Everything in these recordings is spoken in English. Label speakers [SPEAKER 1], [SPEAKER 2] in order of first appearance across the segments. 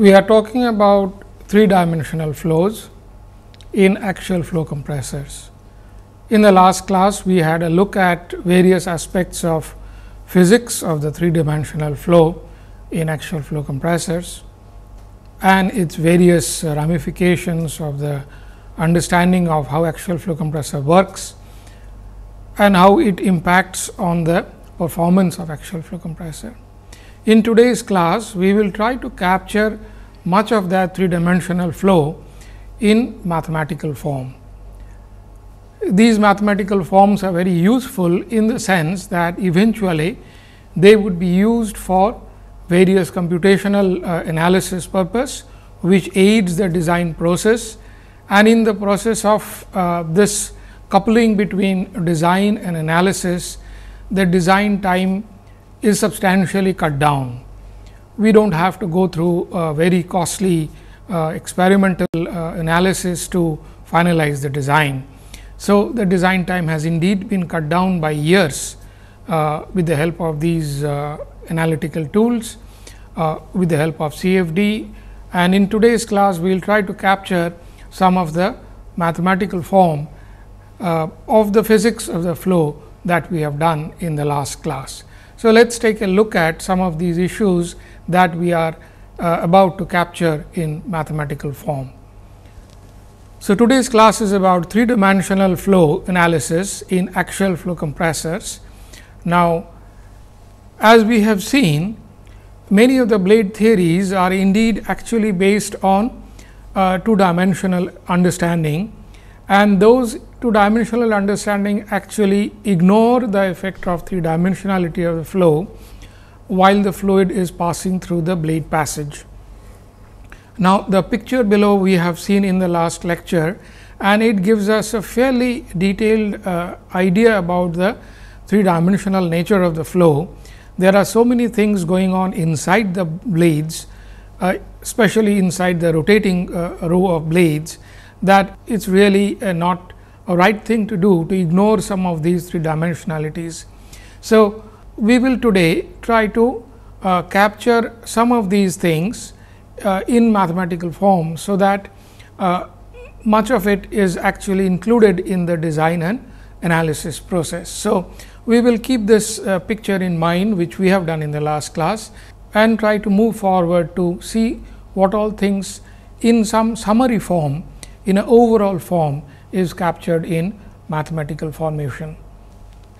[SPEAKER 1] we are talking about three dimensional flows in axial flow compressors. In the last class, we had a look at various aspects of physics of the three dimensional flow in axial flow compressors and its various ramifications of the understanding of how axial flow compressor works and how it impacts on the performance of axial flow compressor. In today's class, we will try to capture much of that three dimensional flow in mathematical form. These mathematical forms are very useful in the sense that eventually they would be used for various computational uh, analysis purpose, which aids the design process and in the process of uh, this coupling between design and analysis, the design time is substantially cut down. We do not have to go through a very costly uh, experimental uh, analysis to finalize the design. So, the design time has indeed been cut down by years uh, with the help of these uh, analytical tools, uh, with the help of CFD and in today's class we will try to capture some of the mathematical form uh, of the physics of the flow that we have done in the last class. So, let us take a look at some of these issues that we are uh, about to capture in mathematical form. So, today's class is about three dimensional flow analysis in axial flow compressors. Now, as we have seen many of the blade theories are indeed actually based on uh, two dimensional understanding and those two dimensional understanding actually ignore the effect of three dimensionality of the flow while the fluid is passing through the blade passage. Now, the picture below we have seen in the last lecture and it gives us a fairly detailed uh, idea about the three dimensional nature of the flow. There are so many things going on inside the blades, uh, especially inside the rotating uh, row of blades that it is really uh, not a right thing to do to ignore some of these three dimensionalities. So, we will today try to uh, capture some of these things uh, in mathematical form. So, that uh, much of it is actually included in the design and analysis process. So, we will keep this uh, picture in mind which we have done in the last class and try to move forward to see what all things in some summary form in an overall form is captured in mathematical formation.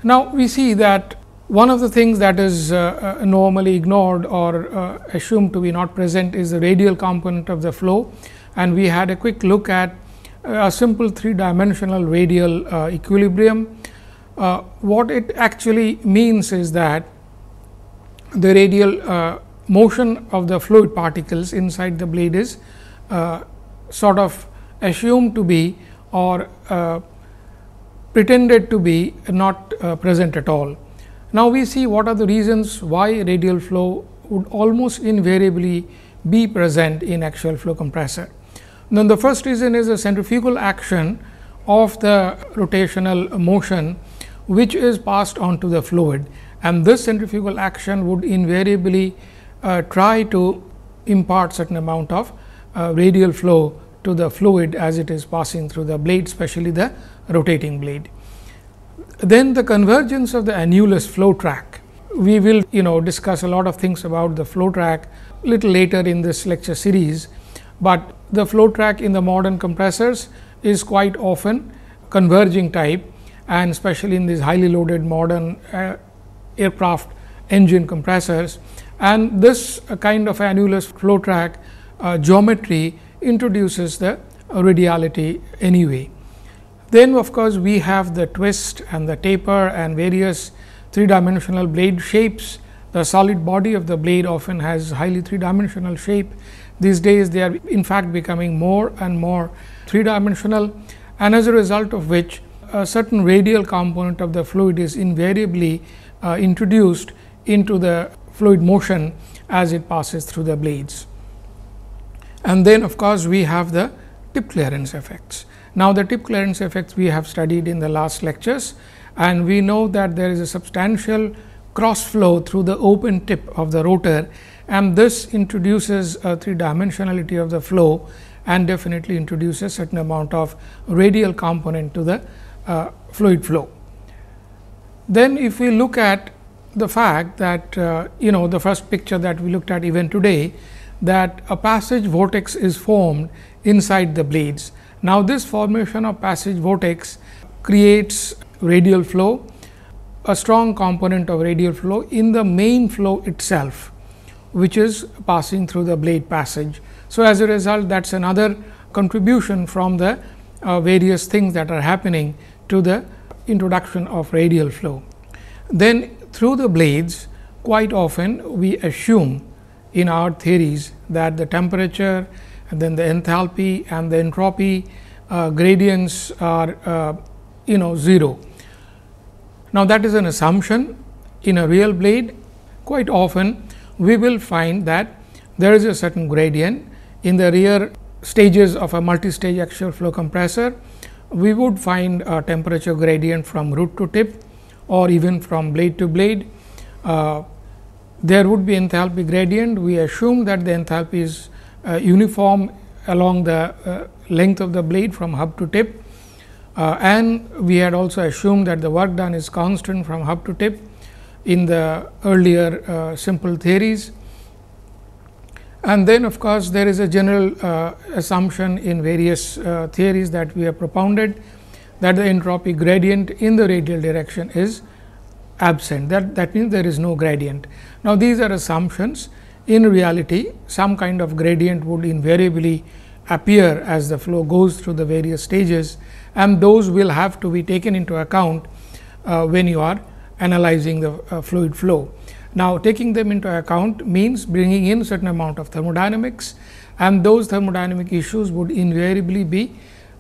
[SPEAKER 1] Now, we see that one of the things that is uh, uh, normally ignored or uh, assumed to be not present is the radial component of the flow and we had a quick look at uh, a simple three dimensional radial uh, equilibrium. Uh, what it actually means is that the radial motion of the fluid particles inside the blade is sort of assumed to be or uh, pretended to be not uh, present at all. Now, we see what are the reasons why radial flow would almost invariably be present in actual flow compressor. Then the first reason is the centrifugal action of the rotational motion which is passed on to the fluid and this centrifugal action would invariably uh, try to impart certain amount of uh, radial flow to the fluid as it is passing through the blade, especially the rotating blade. Then the convergence of the annulus flow track. We will you know discuss a lot of things about the flow track little later in this lecture series, but the flow track in the modern compressors is quite often converging type and especially in these highly loaded modern uh, aircraft engine compressors. And this uh, kind of annulus flow track uh, geometry introduces the radiality anyway. Then of course, we have the twist and the taper and various three dimensional blade shapes. The solid body of the blade often has highly three dimensional shape. These days, they are in fact becoming more and more three dimensional and as a result of which a certain radial component of the fluid is invariably uh, introduced into the fluid motion as it passes through the blades and then of course, we have the tip clearance effects. Now, the tip clearance effects we have studied in the last lectures and we know that there is a substantial cross flow through the open tip of the rotor and this introduces a three dimensionality of the flow and definitely introduces certain amount of radial component to the uh, fluid flow. Then if we look at the fact that uh, you know the first picture that we looked at even today that a passage vortex is formed inside the blades. Now, this formation of passage vortex creates radial flow, a strong component of radial flow in the main flow itself, which is passing through the blade passage. So, as a result that is another contribution from the uh, various things that are happening to the introduction of radial flow. Then through the blades quite often we assume in our theories that the temperature and then the enthalpy and the entropy uh, gradients are uh, you know 0. Now, that is an assumption in a real blade quite often we will find that there is a certain gradient in the rear stages of a multi-stage axial flow compressor. We would find a temperature gradient from root to tip or even from blade to blade. Uh, there would be enthalpy gradient. We assume that the enthalpy is uh, uniform along the uh, length of the blade from hub to tip uh, and we had also assumed that the work done is constant from hub to tip in the earlier uh, simple theories. And then of course, there is a general uh, assumption in various uh, theories that we have propounded that the entropy gradient in the radial direction is absent that that means there is no gradient. Now, these are assumptions in reality some kind of gradient would invariably appear as the flow goes through the various stages and those will have to be taken into account uh, when you are analyzing the uh, fluid flow. Now, taking them into account means bringing in certain amount of thermodynamics and those thermodynamic issues would invariably be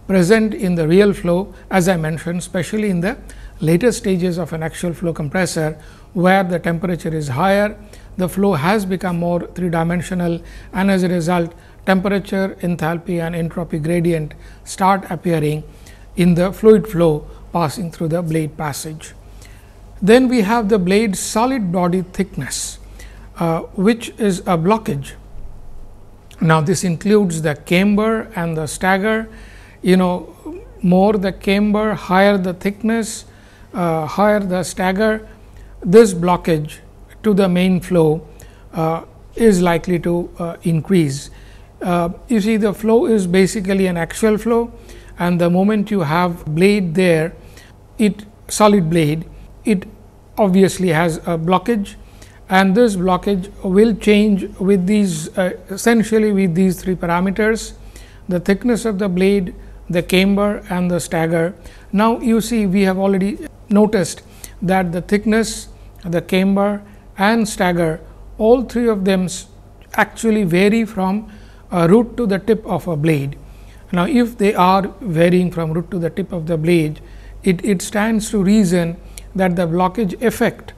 [SPEAKER 1] present in the real flow as I mentioned especially in the later stages of an actual flow compressor where the temperature is higher, the flow has become more three dimensional and as a result temperature, enthalpy and entropy gradient start appearing in the fluid flow passing through the blade passage. Then we have the blade solid body thickness, uh, which is a blockage. Now, this includes the camber and the stagger, you know more the camber higher the thickness, uh, higher the stagger this blockage to the main flow uh, is likely to uh, increase. Uh, you see the flow is basically an axial flow and the moment you have blade there, it solid blade, it obviously has a blockage and this blockage will change with these uh, essentially with these three parameters, the thickness of the blade, the camber and the stagger. Now, you see we have already noticed that the thickness the camber and stagger all three of them actually vary from a root to the tip of a blade. Now, if they are varying from root to the tip of the blade, it, it stands to reason that the blockage effect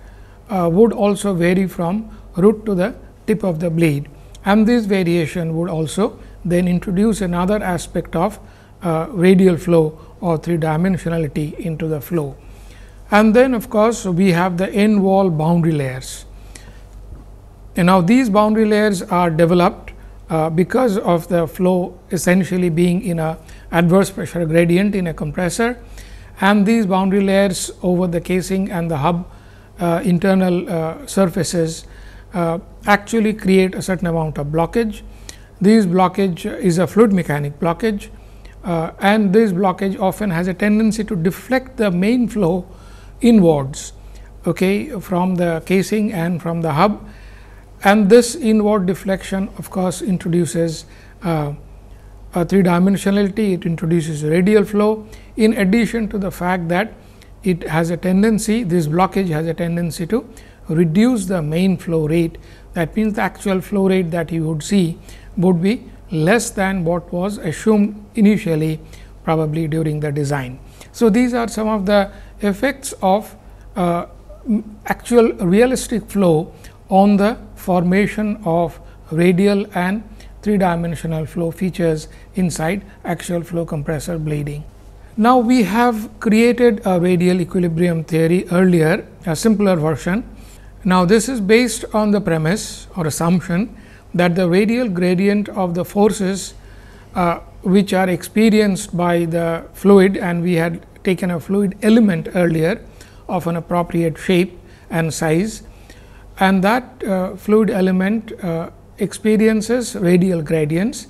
[SPEAKER 1] uh, would also vary from root to the tip of the blade and this variation would also then introduce another aspect of uh, radial flow or three dimensionality into the flow and then of course, we have the n wall boundary layers. And now, these boundary layers are developed uh, because of the flow essentially being in a adverse pressure gradient in a compressor and these boundary layers over the casing and the hub uh, internal uh, surfaces uh, actually create a certain amount of blockage. This blockage is a fluid mechanic blockage uh, and this blockage often has a tendency to deflect the main flow inwards okay, from the casing and from the hub and this inward deflection of course, introduces uh, a three dimensionality, it introduces radial flow in addition to the fact that it has a tendency this blockage has a tendency to reduce the main flow rate that means the actual flow rate that you would see would be less than what was assumed initially probably during the design. So, these are some of the effects of uh, actual realistic flow on the formation of radial and three dimensional flow features inside axial flow compressor blading. Now, we have created a radial equilibrium theory earlier, a simpler version. Now, this is based on the premise or assumption that the radial gradient of the forces uh, which are experienced by the fluid and we had taken a fluid element earlier of an appropriate shape and size and that uh, fluid element uh, experiences radial gradients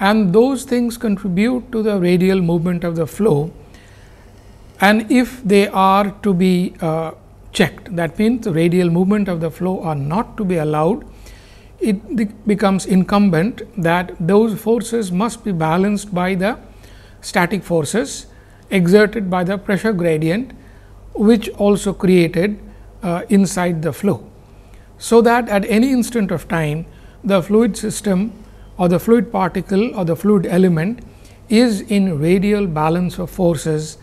[SPEAKER 1] and those things contribute to the radial movement of the flow and if they are to be uh, checked that means, the radial movement of the flow are not to be allowed it becomes incumbent that those forces must be balanced by the static forces exerted by the pressure gradient, which also created uh, inside the flow. So, that at any instant of time, the fluid system or the fluid particle or the fluid element is in radial balance of forces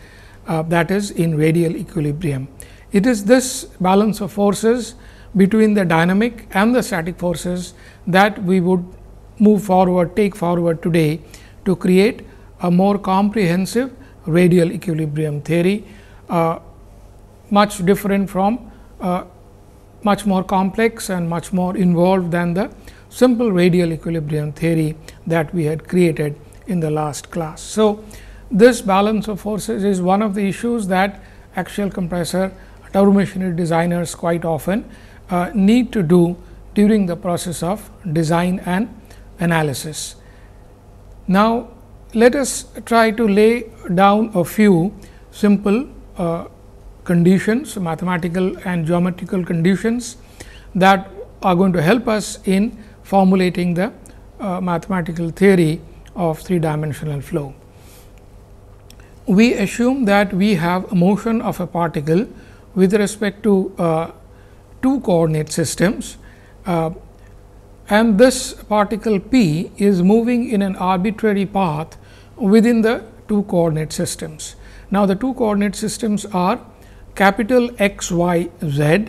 [SPEAKER 1] uh, that is in radial equilibrium. It is this balance of forces between the dynamic and the static forces that we would move forward take forward today to create a more comprehensive radial equilibrium theory, uh, much different from uh, much more complex and much more involved than the simple radial equilibrium theory that we had created in the last class. So, this balance of forces is one of the issues that axial compressor machinery designers quite often uh, need to do during the process of design and analysis. Now, let us try to lay down a few simple uh, conditions, mathematical and geometrical conditions that are going to help us in formulating the uh, mathematical theory of three dimensional flow. We assume that we have a motion of a particle with respect to uh, two coordinate systems uh, and this particle p is moving in an arbitrary path within the two coordinate systems. Now, the two coordinate systems are capital X, Y, Z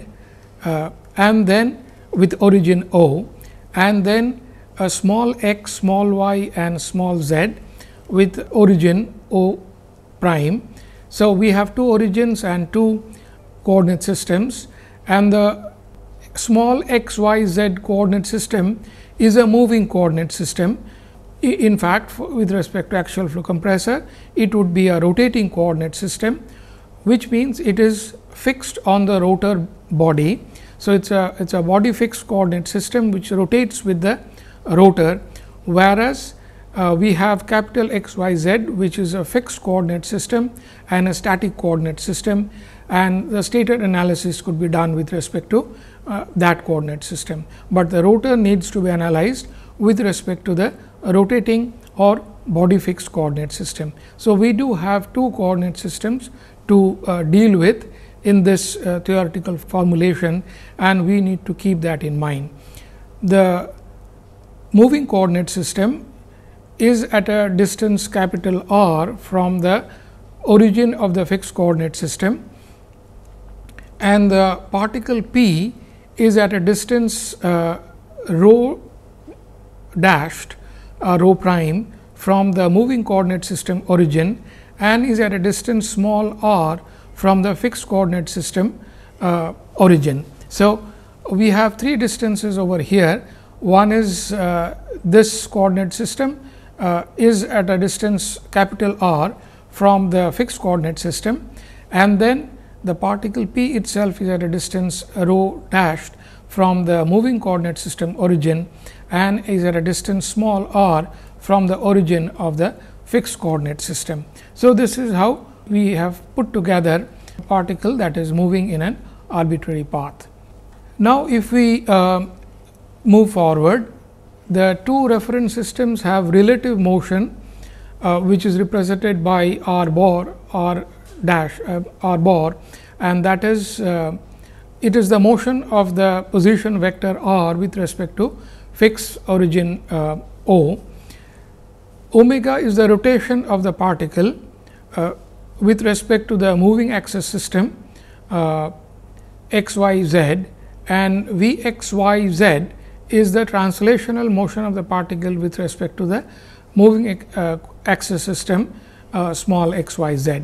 [SPEAKER 1] uh, and then with origin O and then a small x, small y and small z with origin O prime. So, we have two origins and two coordinate systems and the small x, y, z coordinate system is a moving coordinate system. In fact, with respect to axial flow compressor, it would be a rotating coordinate system, which means it is fixed on the rotor body. So, it is a it is a body fixed coordinate system, which rotates with the rotor, whereas, uh, we have capital X, Y, Z, which is a fixed coordinate system and a static coordinate system and the stated analysis could be done with respect to uh, that coordinate system, but the rotor needs to be analyzed with respect to the rotating or body fixed coordinate system. So, we do have two coordinate systems to uh, deal with in this uh, theoretical formulation and we need to keep that in mind. The moving coordinate system is at a distance capital R from the origin of the fixed coordinate system and the particle p is at a distance uh, rho dashed uh, rho prime from the moving coordinate system origin and is at a distance small r from the fixed coordinate system uh, origin. So, we have three distances over here. One is uh, this coordinate system uh, is at a distance capital R from the fixed coordinate system and then the particle p itself is at a distance rho dashed from the moving coordinate system origin and is at a distance small r from the origin of the fixed coordinate system. So, this is how we have put together a particle that is moving in an arbitrary path. Now, if we uh, move forward, the two reference systems have relative motion, uh, which is represented by r bar or dash uh, R bar and that is uh, it is the motion of the position vector r with respect to fixed origin uh, o. Omega is the rotation of the particle with respect to the moving axis system x y z and v x y z is the translational motion of the particle with respect to the moving uh, axis system uh, small x y z.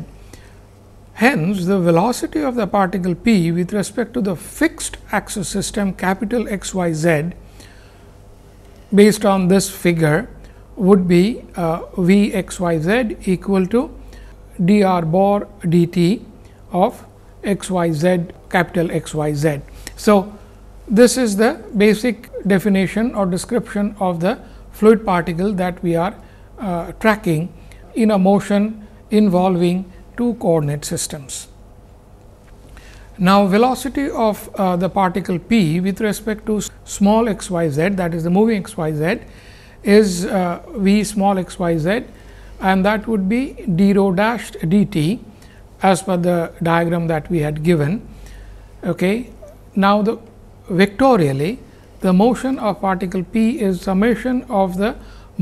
[SPEAKER 1] Hence, the velocity of the particle p with respect to the fixed axis system capital X y z based on this figure would be uh, v x y z equal to d r bar d t of x y z capital X y z. So, this is the basic definition or description of the fluid particle that we are uh, tracking in a motion involving two coordinate systems. Now, velocity of uh, the particle p with respect to small x y z that is the moving x y z is uh, v small x y z and that would be d rho dash d t as per the diagram that we had given. Okay. Now, the vectorially the motion of particle p is summation of the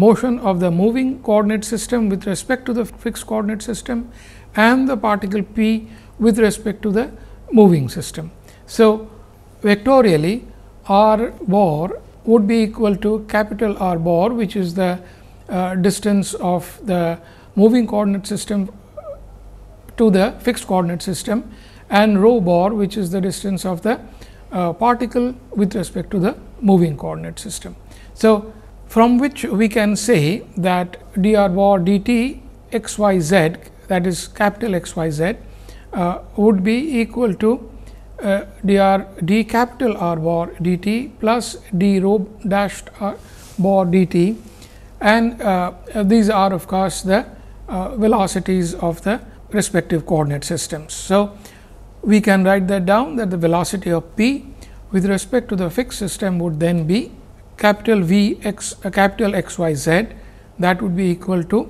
[SPEAKER 1] motion of the moving coordinate system with respect to the fixed coordinate system and the particle p with respect to the moving system. So, vectorially r bar would be equal to capital R bar which is the uh, distance of the moving coordinate system to the fixed coordinate system and rho bar which is the distance of the uh, particle with respect to the moving coordinate system. So, from which we can say that d r bar d t x y z that is capital X y z uh, would be equal to uh, d r d capital R bar d t plus d rho dash r bar d t and uh, uh, these are of course, the uh, velocities of the respective coordinate systems. So, we can write that down that the velocity of p with respect to the fixed system would then be capital V x uh, capital x y z that would be equal to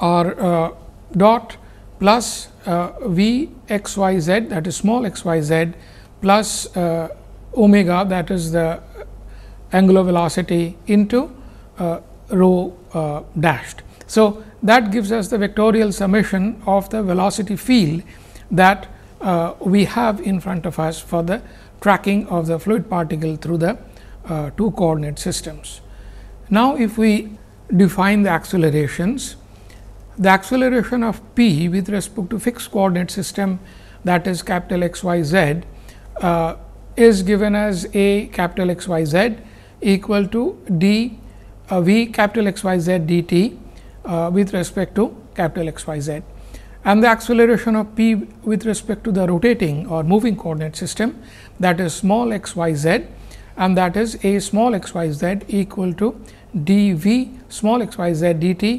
[SPEAKER 1] or uh, dot plus uh, v x y z that is small x y z plus uh, omega that is the angular velocity into rho dashed. So, that gives us the vectorial summation of the velocity field that uh, we have in front of us for the tracking of the fluid particle through the uh, two coordinate systems. Now, if we define the accelerations, the acceleration of p with respect to fixed coordinate system that is capital X y z uh, is given as a capital X y z equal to d uh, v capital X y z d t uh, with respect to capital X y z and the acceleration of p with respect to the rotating or moving coordinate system that is small x y z and that is a small x y z equal to d v small x y z d t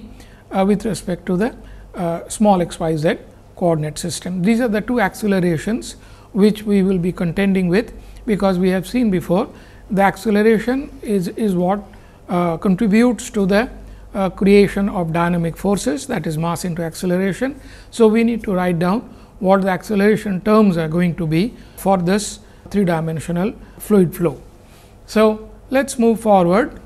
[SPEAKER 1] uh, with respect to the uh, small x y z coordinate system. These are the two accelerations which we will be contending with, because we have seen before the acceleration is, is what uh, contributes to the uh, creation of dynamic forces that is mass into acceleration. So, we need to write down what the acceleration terms are going to be for this three dimensional fluid flow. So, let us move forward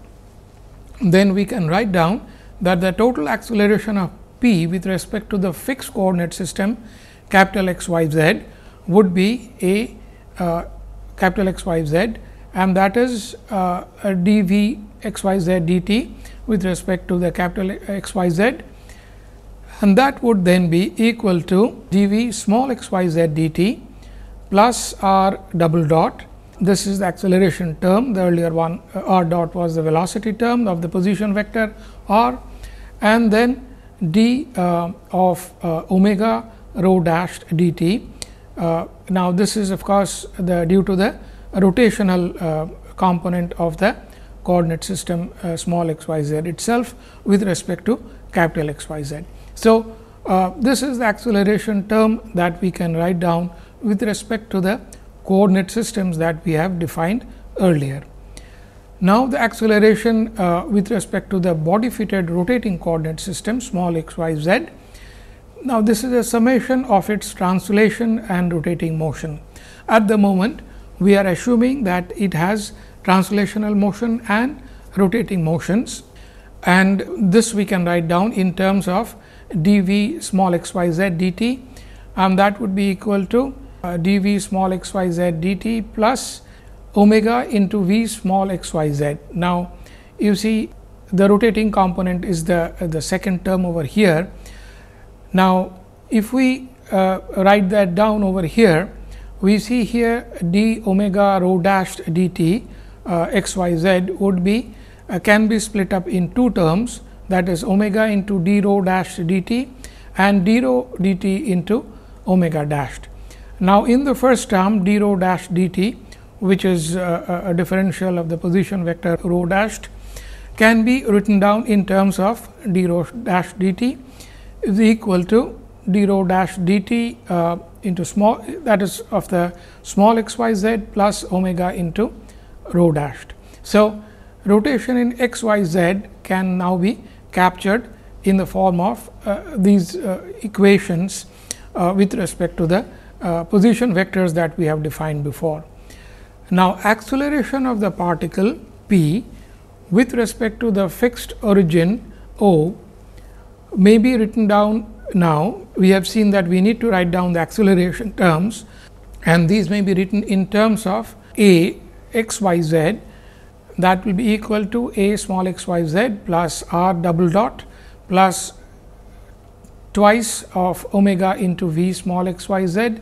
[SPEAKER 1] then we can write down that the total acceleration of p with respect to the fixed coordinate system capital X y z would be a uh, capital X y z and that is uh, dt with respect to the capital X y z and that would then be equal to d v small x y z d t plus r double dot this is the acceleration term the earlier one uh, r dot was the velocity term of the position vector r and then d uh, of uh, omega rho dash dt. Uh, now, this is of course, the due to the rotational uh, component of the coordinate system uh, small x y z itself with respect to capital x y z. So, uh, this is the acceleration term that we can write down with respect to the coordinate systems that we have defined earlier. Now, the acceleration uh, with respect to the body fitted rotating coordinate system small x y z. Now, this is a summation of its translation and rotating motion. At the moment, we are assuming that it has translational motion and rotating motions and this we can write down in terms of d v small x y z d t and that would be equal to uh, d v small x y z d t plus omega into v small x y z. Now, you see the rotating component is the, uh, the second term over here. Now, if we uh, write that down over here, we see here d omega rho dash dt uh, x y z would be uh, can be split up in two terms that is omega into d rho dash dt and d rho dt into omega dashed. Now, in the first term d rho dash dt, which is uh, a differential of the position vector rho dashed can be written down in terms of d rho dash dt is equal to d rho dash dt uh, into small that is of the small x y z plus omega into rho dashed. So, rotation in x y z can now be captured in the form of uh, these uh, equations uh, with respect to the uh, position vectors that we have defined before. Now, acceleration of the particle p with respect to the fixed origin o may be written down now. We have seen that we need to write down the acceleration terms and these may be written in terms of a x y z that will be equal to a small x y z plus r double dot plus twice of omega into v small x y z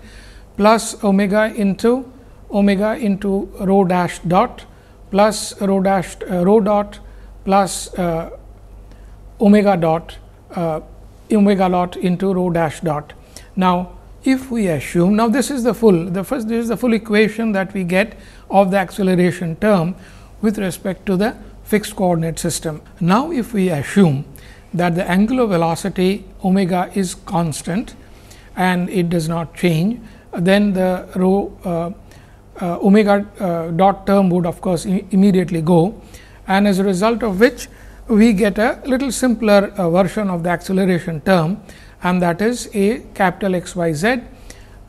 [SPEAKER 1] plus omega into omega into rho dash dot plus rho dash uh, rho dot plus uh, omega dot uh, omega dot into rho dash dot. Now, if we assume now this is the full the first this is the full equation that we get of the acceleration term with respect to the fixed coordinate system. Now, if we assume that the angular velocity omega is constant and it does not change, then the rho uh, uh, omega uh, dot term would of course, immediately go and as a result of which we get a little simpler uh, version of the acceleration term and that is a capital X y z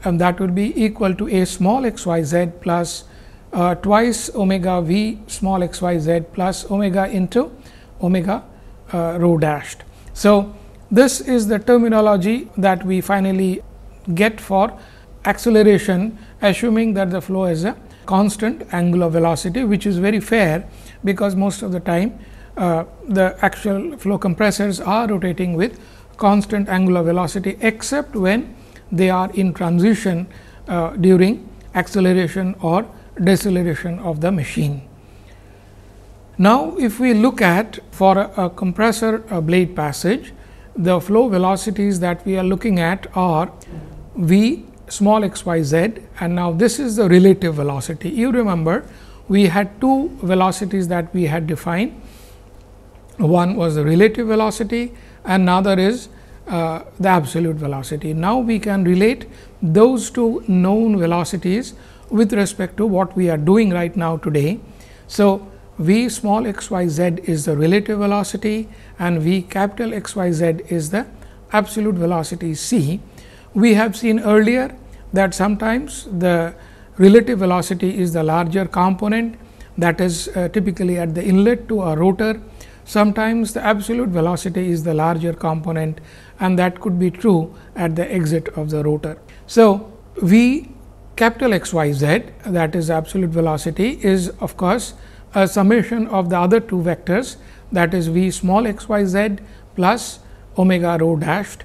[SPEAKER 1] and that would be equal to a small x y z plus uh, twice omega v small x y z plus omega into omega uh, rho dashed. So, this is the terminology that we finally get for acceleration assuming that the flow has a constant angular velocity which is very fair because most of the time uh, the actual flow compressors are rotating with constant angular velocity except when they are in transition uh, during acceleration or deceleration of the machine. Now, if we look at for a, a compressor a blade passage, the flow velocities that we are looking at are v small x y z and now this is the relative velocity. You remember we had two velocities that we had defined. One was the relative velocity and another is uh, the absolute velocity. Now, we can relate those two known velocities with respect to what we are doing right now today. So, v small x y z is the relative velocity and v capital x y z is the absolute velocity c. We have seen earlier that sometimes the relative velocity is the larger component that is uh, typically at the inlet to a rotor. Sometimes the absolute velocity is the larger component and that could be true at the exit of the rotor. So, V capital X y z that is absolute velocity is of course, a summation of the other two vectors that is V small x y z plus omega rho dashed.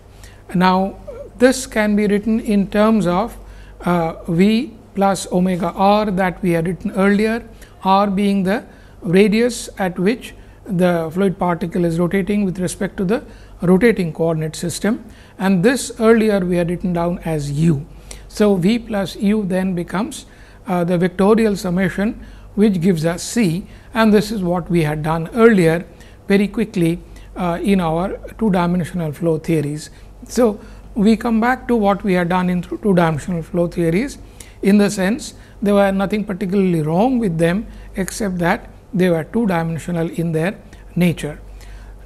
[SPEAKER 1] Now, this can be written in terms of uh, v plus omega r that we had written earlier, r being the radius at which the fluid particle is rotating with respect to the rotating coordinate system and this earlier we had written down as u. So, v plus u then becomes uh, the vectorial summation which gives us c and this is what we had done earlier very quickly uh, in our two dimensional flow theories. So, we come back to what we had done in two dimensional flow theories. In the sense, there were nothing particularly wrong with them except that they were two dimensional in their nature.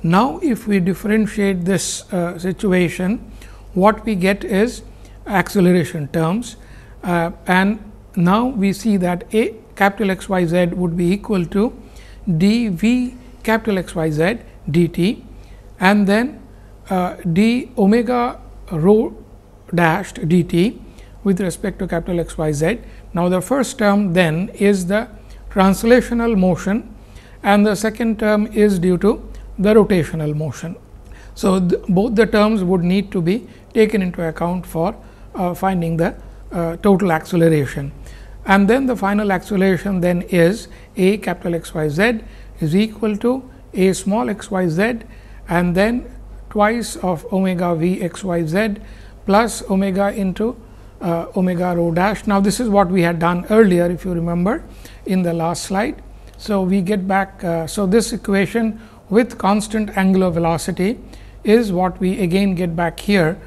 [SPEAKER 1] Now, if we differentiate this uh, situation, what we get is acceleration terms uh, and now we see that a capital X y z would be equal to d v capital X y z d t and then uh, d omega rho dash dt with respect to capital X y z. Now, the first term then is the translational motion and the second term is due to the rotational motion. So, th both the terms would need to be taken into account for uh, finding the uh, total acceleration. And then the final acceleration then is a capital X y z is equal to a small x y z and then twice of omega v x y z plus omega into uh, omega rho dash. Now, this is what we had done earlier if you remember in the last slide. So, we get back. Uh, so, this equation with constant angular velocity is what we again get back here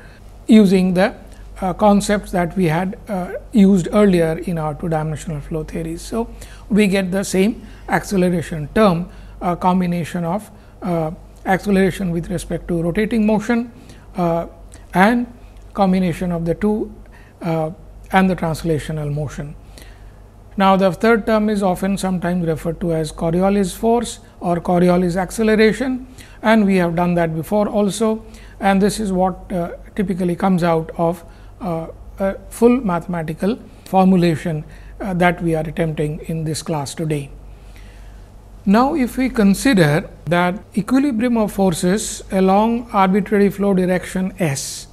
[SPEAKER 1] using the uh, concepts that we had uh, used earlier in our two dimensional flow theories. So, we get the same acceleration term uh, combination of uh, acceleration with respect to rotating motion uh, and combination of the two uh, and the translational motion. Now, the third term is often sometimes referred to as Coriolis force or Coriolis acceleration and we have done that before also and this is what uh, typically comes out of uh, a full mathematical formulation uh, that we are attempting in this class today. Now if we consider that equilibrium of forces along arbitrary flow direction S,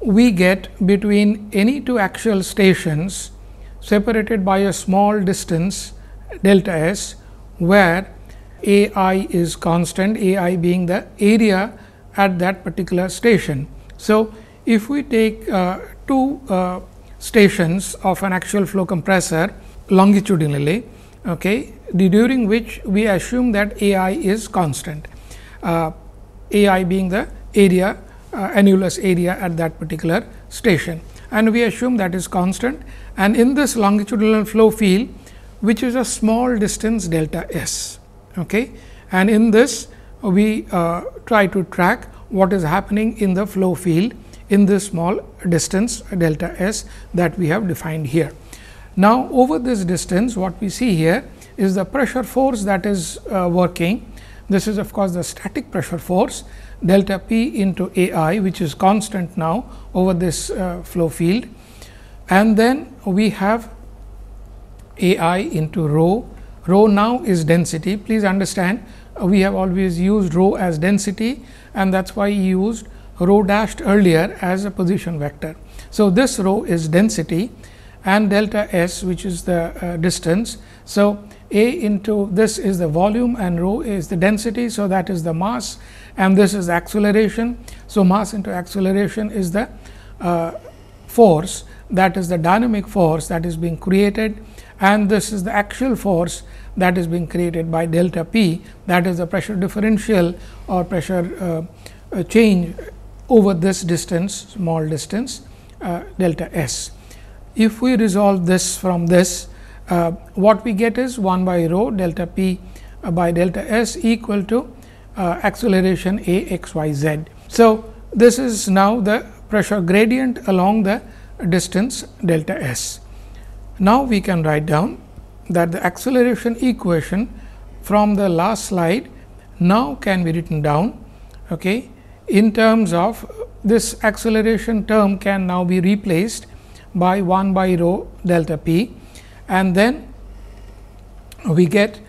[SPEAKER 1] we get between any two axial stations separated by a small distance delta S, where A i is constant, A i being the area at that particular station. So, if we take uh, two uh, stations of an axial flow compressor longitudinally, okay, the, during which we assume that a i is constant, uh, a i being the area uh, annulus area at that particular station and we assume that is constant and in this longitudinal flow field which is a small distance delta s. Okay. And in this we uh, try to track what is happening in the flow field in this small distance delta s that we have defined here. Now, over this distance what we see here is the pressure force that is uh, working. This is of course, the static pressure force delta p into A i which is constant now over this uh, flow field and then we have A i into rho. Rho now is density. Please understand uh, we have always used rho as density and that is why we used rho dashed earlier as a position vector. So, this rho is density and delta s which is the uh, distance. So, a into this is the volume and rho is the density. So, that is the mass and this is acceleration. So, mass into acceleration is the uh, force that is the dynamic force that is being created and this is the actual force that is being created by delta p that is the pressure differential or pressure uh, uh change over this distance small distance uh, delta s if we resolve this from this, uh, what we get is 1 by rho delta p uh, by delta s equal to uh, acceleration a x y z. So, this is now the pressure gradient along the distance delta s. Now, we can write down that the acceleration equation from the last slide now can be written down okay, in terms of this acceleration term can now be replaced by 1 by rho delta p and then we get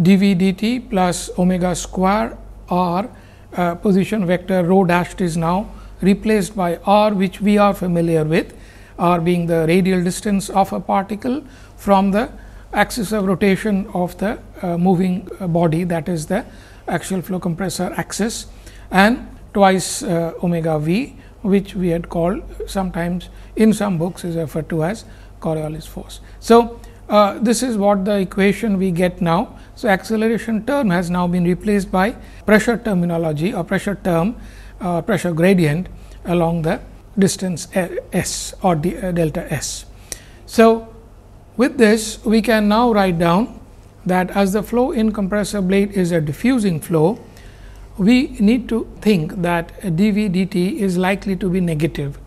[SPEAKER 1] d v d t plus omega square r uh, position vector rho dashed is now replaced by r which we are familiar with r being the radial distance of a particle from the axis of rotation of the uh, moving uh, body that is the axial flow compressor axis and twice uh, omega v which we had called sometimes in some books is referred to as Coriolis force. So, uh, this is what the equation we get now. So, acceleration term has now been replaced by pressure terminology or pressure term uh, pressure gradient along the distance s or d, uh, delta s. So, with this we can now write down that as the flow in compressor blade is a diffusing flow, we need to think that dv dt is likely to be negative.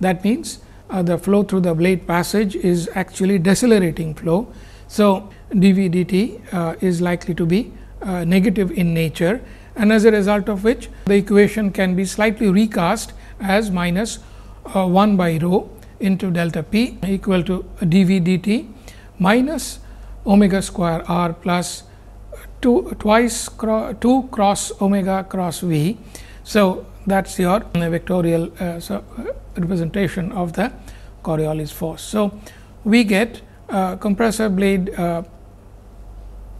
[SPEAKER 1] That means, uh, the flow through the blade passage is actually decelerating flow. So, dv dt uh, is likely to be uh, negative in nature and as a result of which the equation can be slightly recast as minus uh, 1 by rho into delta p equal to dv dt minus omega square r plus two twice cro 2 cross omega cross v. So, that is your vectorial uh, so, uh, representation of the Coriolis force. So, we get uh, compressor blade uh,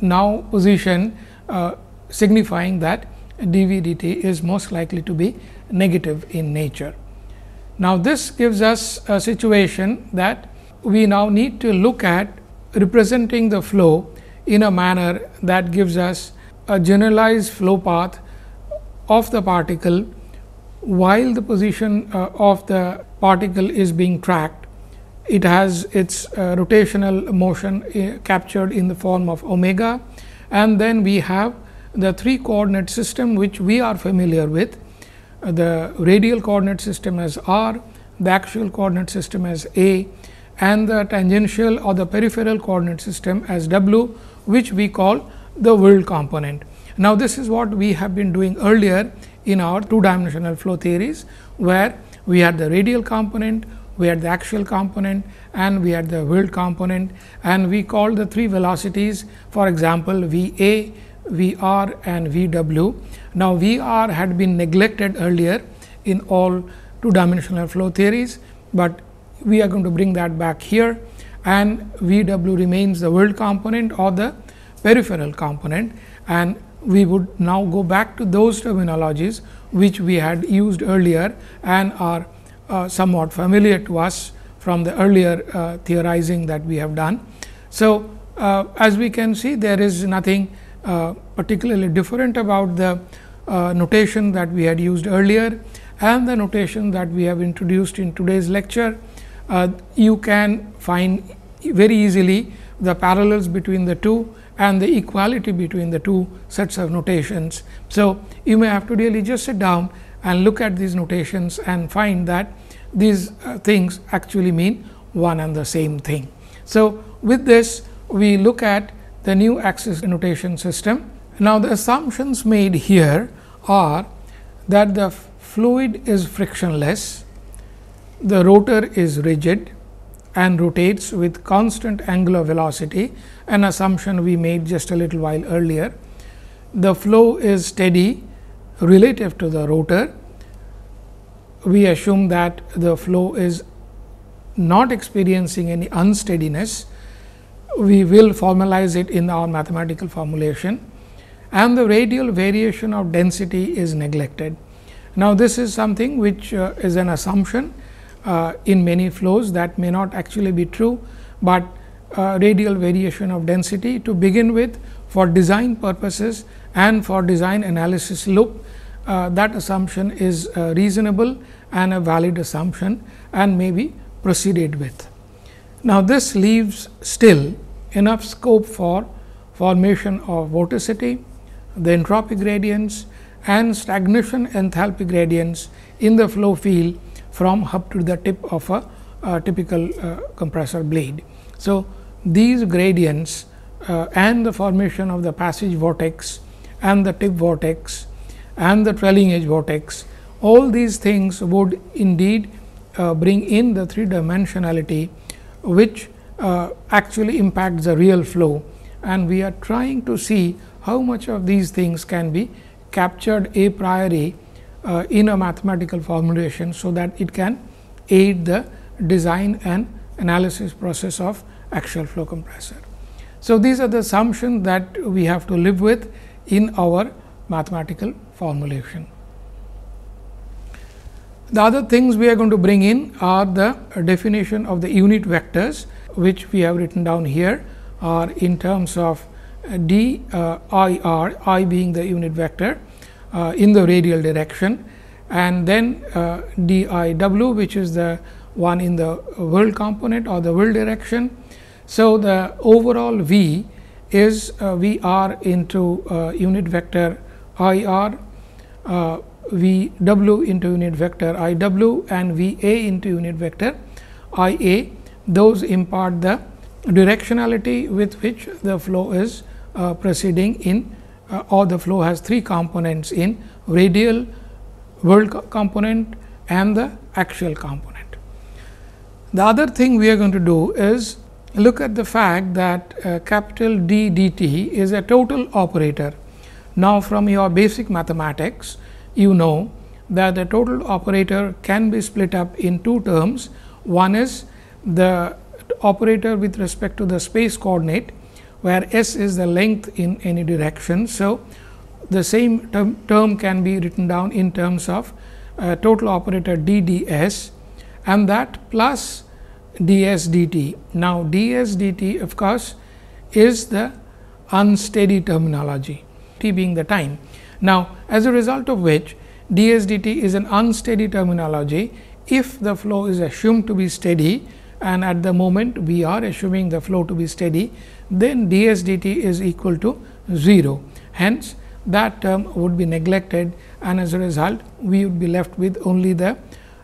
[SPEAKER 1] now position uh, signifying that dV dt is most likely to be negative in nature. Now, this gives us a situation that we now need to look at representing the flow in a manner that gives us a generalized flow path of the particle while the position uh, of the particle is being tracked. It has its uh, rotational motion uh, captured in the form of omega and then we have the three coordinate system which we are familiar with. Uh, the radial coordinate system as r, the axial coordinate system as a and the tangential or the peripheral coordinate system as w which we call the world component. Now, this is what we have been doing earlier in our two dimensional flow theories, where we had the radial component, we had the axial component and we had the world component and we called the three velocities for example, V a, V r and V w. Now, V r had been neglected earlier in all two dimensional flow theories, but we are going to bring that back here and VW remains the world component or the peripheral component and we would now go back to those terminologies which we had used earlier and are uh, somewhat familiar to us from the earlier uh, theorizing that we have done. So, uh, as we can see there is nothing uh, particularly different about the uh, notation that we had used earlier and the notation that we have introduced in today's lecture uh, you can find very easily the parallels between the two and the equality between the two sets of notations. So, you may have to really just sit down and look at these notations and find that these uh, things actually mean one and the same thing. So, with this we look at the new axis notation system. Now, the assumptions made here are that the fluid is frictionless the rotor is rigid and rotates with constant angular velocity, an assumption we made just a little while earlier. The flow is steady relative to the rotor. We assume that the flow is not experiencing any unsteadiness. We will formalize it in our mathematical formulation and the radial variation of density is neglected. Now, this is something which uh, is an assumption uh, in many flows that may not actually be true, but uh, radial variation of density to begin with for design purposes and for design analysis loop. Uh, that assumption is uh, reasonable and a valid assumption and may be proceeded with. Now, this leaves still enough scope for formation of vorticity, the entropy gradients and stagnation enthalpy gradients in the flow field from hub to the tip of a, a typical uh, compressor blade. So, these gradients uh, and the formation of the passage vortex and the tip vortex and the trailing edge vortex all these things would indeed uh, bring in the three dimensionality which uh, actually impacts the real flow and we are trying to see how much of these things can be captured a priori uh, in a mathematical formulation, so that it can aid the design and analysis process of axial flow compressor. So, these are the assumptions that we have to live with in our mathematical formulation. The other things we are going to bring in are the definition of the unit vectors, which we have written down here are in terms of d uh, i r i being the unit vector uh, in the radial direction and then uh, d i w which is the one in the world component or the world direction. So, the overall v is uh, v r into unit vector ir, vw into unit vector i w and v a into unit vector i a those impart the directionality with which the flow is uh, proceeding in uh, or the flow has three components in radial world component and the axial component. The other thing we are going to do is look at the fact that uh, capital D dt is a total operator. Now, from your basic mathematics, you know that the total operator can be split up in two terms. One is the operator with respect to the space coordinate where s is the length in any direction. So, the same term, term can be written down in terms of uh, total operator d d s and that plus d s d t. Now, d s d t of course, is the unsteady terminology t being the time. Now, as a result of which d s d t is an unsteady terminology if the flow is assumed to be steady and at the moment we are assuming the flow to be steady then d s d t is equal to 0. Hence, that term would be neglected and as a result, we would be left with only the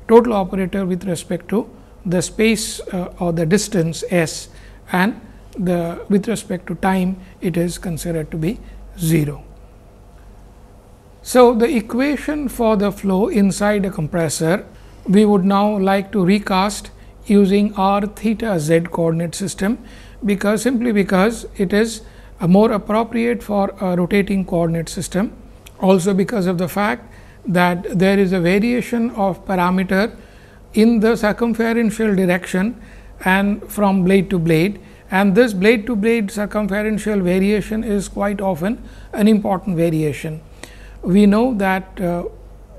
[SPEAKER 1] total operator with respect to the space uh, or the distance s and the with respect to time it is considered to be 0. So, the equation for the flow inside a compressor we would now like to recast using r theta z coordinate system because simply because it is more appropriate for a rotating coordinate system. Also because of the fact that there is a variation of parameter in the circumferential direction and from blade to blade and this blade to blade circumferential variation is quite often an important variation. We know that uh,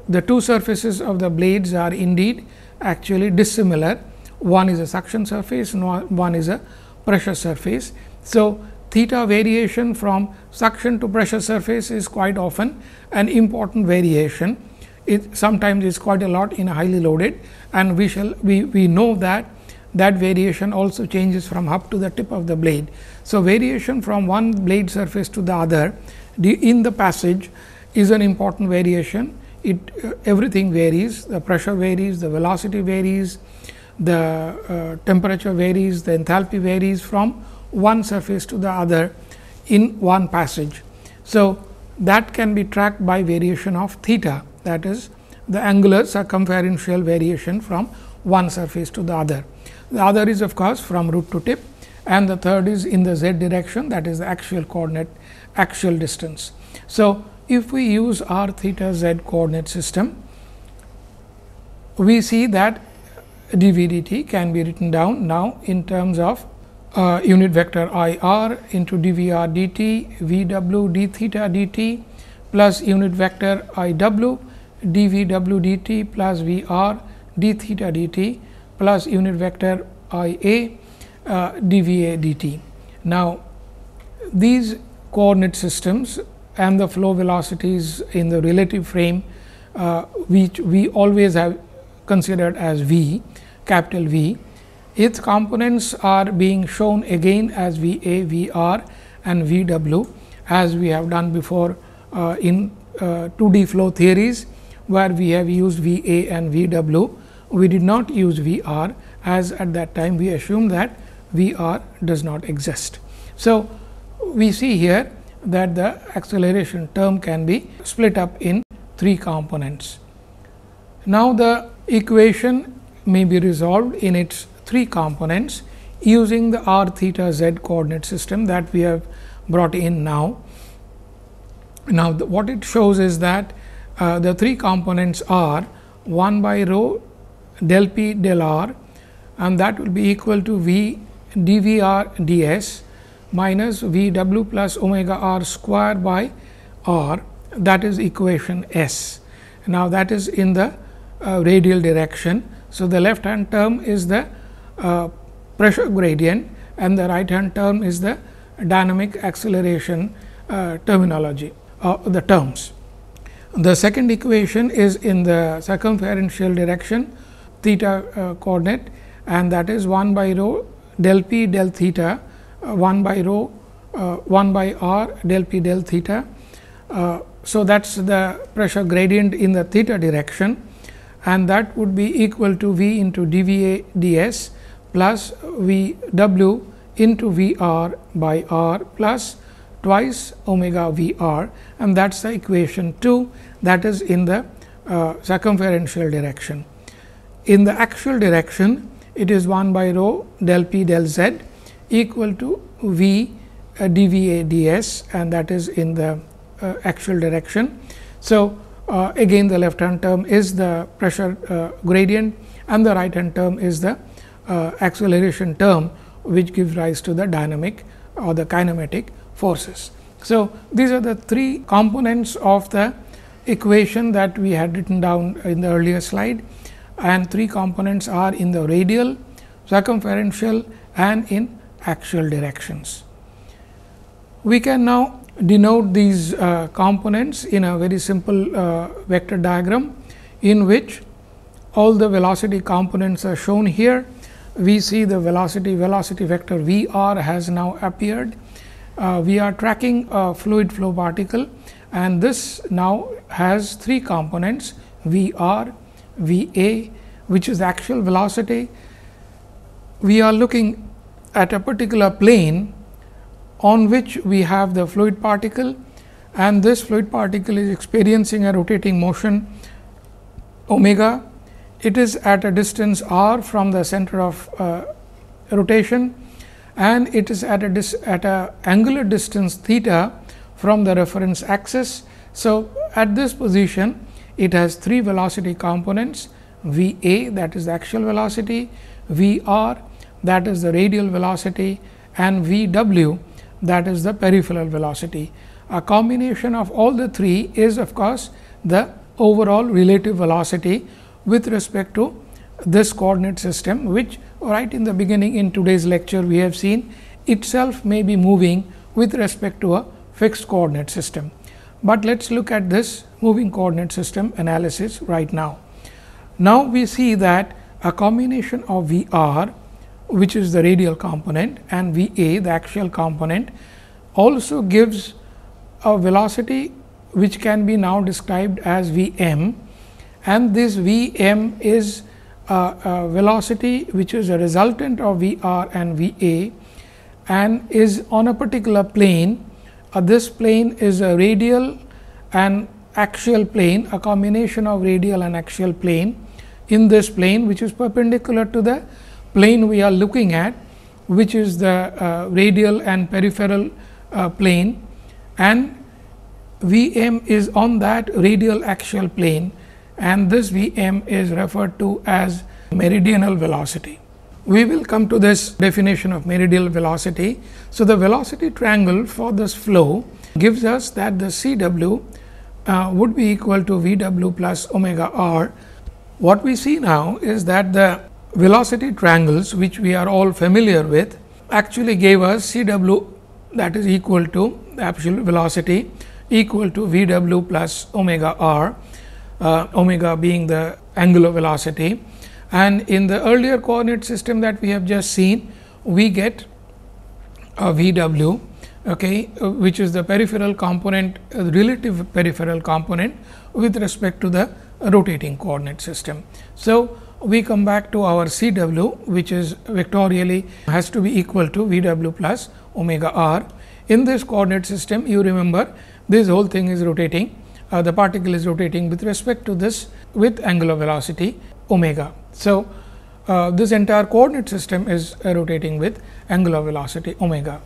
[SPEAKER 1] the two surfaces of the blades are indeed actually dissimilar. One is a suction surface, and one is a pressure surface. So, theta variation from suction to pressure surface is quite often an important variation. It sometimes is quite a lot in a highly loaded and we shall we, we know that that variation also changes from up to the tip of the blade. So, variation from one blade surface to the other the, in the passage is an important variation. It uh, everything varies, the pressure varies, the velocity varies, the uh, temperature varies, the enthalpy varies from one surface to the other in one passage. So, that can be tracked by variation of theta that is the angular circumferential variation from one surface to the other. The other is of course, from root to tip and the third is in the z direction that is the axial coordinate axial distance. So, if we use r theta z coordinate system, we see that dvdt can be written down now in terms of uh, unit vector i r into dvr dt vw d theta dt plus unit vector i w dvw dt plus v r d theta dt plus unit vector i a uh, dva dt. Now, these coordinate systems and the flow velocities in the relative frame uh, which we always have considered as v capital V. Its components are being shown again as V A, V R and V W as we have done before uh, in uh, 2D flow theories where we have used V A and V W. We did not use V R as at that time we assumed that V R does not exist. So, we see here that the acceleration term can be split up in three components. Now, the equation may be resolved in its three components using the r theta z coordinate system that we have brought in now. Now, the, what it shows is that uh, the three components are 1 by rho del p del r and that will be equal to v ds minus v w plus omega r square by r that is equation s. Now, that is in the uh, radial direction so, the left hand term is the uh, pressure gradient and the right hand term is the dynamic acceleration uh, terminology or uh, the terms. The second equation is in the circumferential direction theta uh, coordinate and that is 1 by rho del p del theta uh, 1 by rho uh, 1 by r del p del theta. so, that is the pressure gradient in the theta direction and that would be equal to V into d V A d s plus V w into V r by r plus twice omega V r and that is the equation 2 that is in the uh, circumferential direction. In the axial direction, it is 1 by rho del p del z equal to V uh, d V A d s and that is in the uh, axial direction. So, uh, again the left hand term is the pressure uh, gradient and the right hand term is the uh, acceleration term which gives rise to the dynamic or the kinematic forces. So, these are the three components of the equation that we had written down in the earlier slide and three components are in the radial, circumferential and in axial directions. We can now denote these uh, components in a very simple uh, vector diagram in which all the velocity components are shown here. We see the velocity velocity vector V r has now appeared. Uh, we are tracking a fluid flow particle and this now has three components V r, V a which is the actual velocity. We are looking at a particular plane on which we have the fluid particle and this fluid particle is experiencing a rotating motion omega. It is at a distance r from the center of uh, rotation and it is at a dis at a angular distance theta from the reference axis. So, at this position it has three velocity components v a that is the axial velocity, v r that is the radial velocity and v w that is the peripheral velocity. A combination of all the three is of course, the overall relative velocity with respect to this coordinate system, which right in the beginning in today's lecture we have seen itself may be moving with respect to a fixed coordinate system. But let us look at this moving coordinate system analysis right now. Now, we see that a combination of V r which is the radial component and V a the axial component also gives a velocity which can be now described as V m and this V m is a velocity which is a resultant of V r and V a and is on a particular plane. Uh, this plane is a radial and axial plane, a combination of radial and axial plane in this plane which is perpendicular to the plane we are looking at which is the uh, radial and peripheral uh, plane and V m is on that radial axial plane and this V m is referred to as meridional velocity. We will come to this definition of meridional velocity. So, the velocity triangle for this flow gives us that the C w uh, would be equal to V w plus omega r. What we see now is that the velocity triangles which we are all familiar with actually gave us C w that is equal to the absolute velocity equal to V w plus omega r, uh, omega being the angular velocity. And in the earlier coordinate system that we have just seen, we get uh, V w okay, which is the peripheral component, uh, relative peripheral component with respect to the rotating coordinate system. So, we come back to our C w which is vectorially has to be equal to V w plus omega r. In this coordinate system you remember this whole thing is rotating uh, the particle is rotating with respect to this with angular velocity omega. So, uh, this entire coordinate system is uh, rotating with angular velocity omega.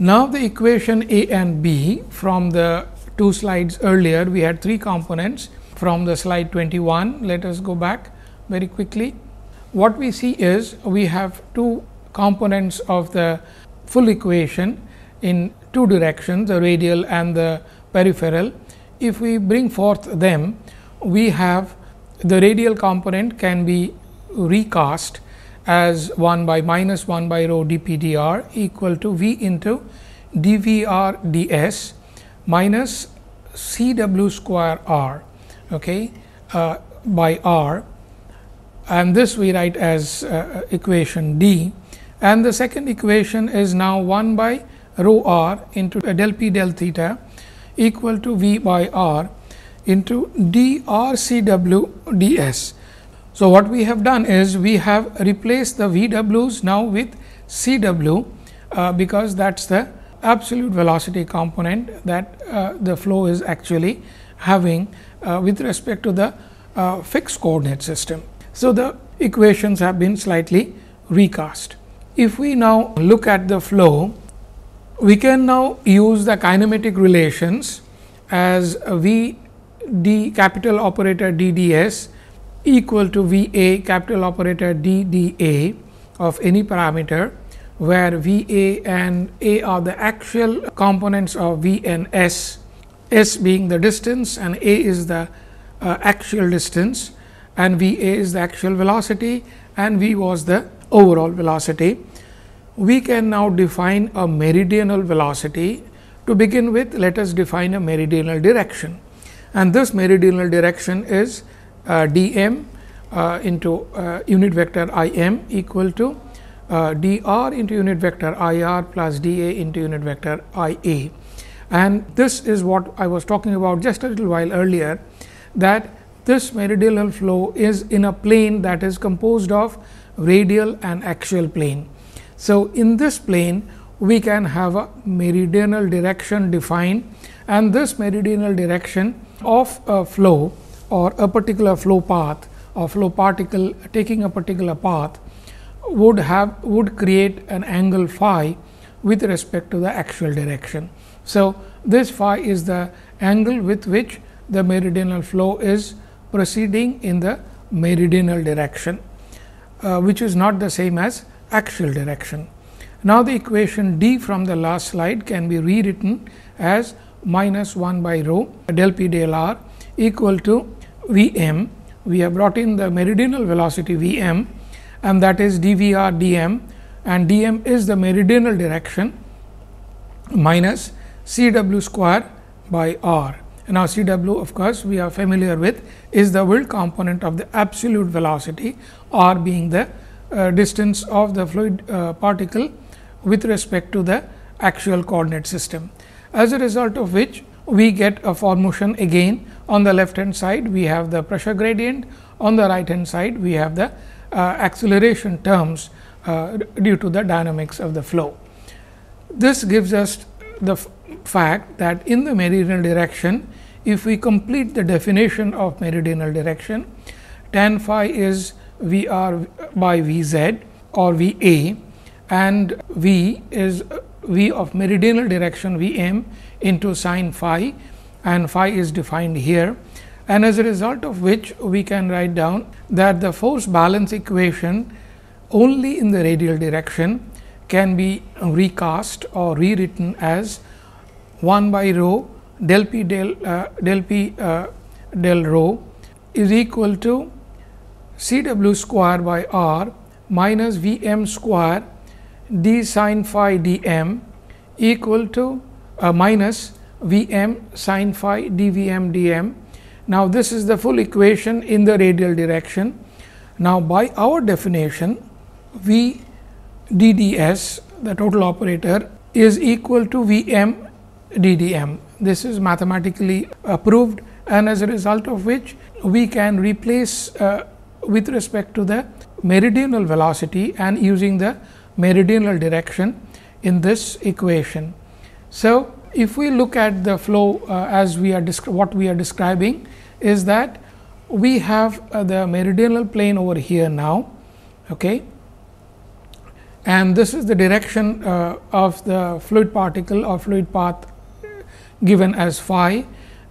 [SPEAKER 1] Now, the equation A and B from the two slides earlier, we had three components from the slide 21. Let us go back very quickly. What we see is we have two components of the full equation in two directions the radial and the peripheral. If we bring forth them, we have the radial component can be recast as 1 by minus 1 by rho d p d r equal to v into d v r d s minus c w square r okay, uh, by r and this we write as uh, equation D and the second equation is now 1 by rho r into uh, del p del theta equal to V by r into d r C w d s. So, what we have done is we have replaced the V w's now with C w uh, because that is the absolute velocity component that uh, the flow is actually having uh, with respect to the uh, fixed coordinate system. So, the equations have been slightly recast. If we now look at the flow, we can now use the kinematic relations as V d capital operator d d s equal to V a capital operator d d a of any parameter where V a and a are the actual components of V and S, S being the distance and a is the uh, actual distance and V A is the actual velocity and V was the overall velocity. We can now define a meridional velocity. To begin with, let us define a meridional direction and this meridional direction is uh, d m uh, into uh, unit vector i m equal to uh, d r into unit vector i r plus d a into unit vector i a. And this is what I was talking about just a little while earlier that this meridional flow is in a plane that is composed of radial and axial plane. So, in this plane we can have a meridional direction defined and this meridional direction of a flow or a particular flow path or flow particle taking a particular path would have would create an angle phi with respect to the actual direction. So, this phi is the angle with which the meridional flow is proceeding in the meridional direction, uh, which is not the same as axial direction. Now, the equation d from the last slide can be rewritten as minus 1 by rho del p del r equal to v m. We have brought in the meridional velocity v m and that is d v r d m and d m is the meridional direction minus c w square by r. Now, C w of course, we are familiar with is the will component of the absolute velocity r being the uh, distance of the fluid uh, particle with respect to the actual coordinate system. As a result of which, we get a formation again on the left hand side, we have the pressure gradient on the right hand side, we have the uh, acceleration terms uh, due to the dynamics of the flow. This gives us the fact that in the meridional direction, if we complete the definition of meridional direction, tan phi is V r by V z or V a and V is V of meridional direction V m into sine phi and phi is defined here and as a result of which we can write down that the force balance equation only in the radial direction can be recast or rewritten as 1 by rho del p del uh, del p uh, del rho is equal to C w square by r minus V m square d sin phi d m equal to uh, minus V m sin phi d V m d m. Now, this is the full equation in the radial direction. Now, by our definition, V d d s the total operator is equal to V m DDM. This is mathematically approved and as a result of which we can replace uh, with respect to the meridional velocity and using the meridional direction in this equation. So, if we look at the flow uh, as we are what we are describing is that we have uh, the meridional plane over here now okay and this is the direction uh, of the fluid particle or fluid path given as phi.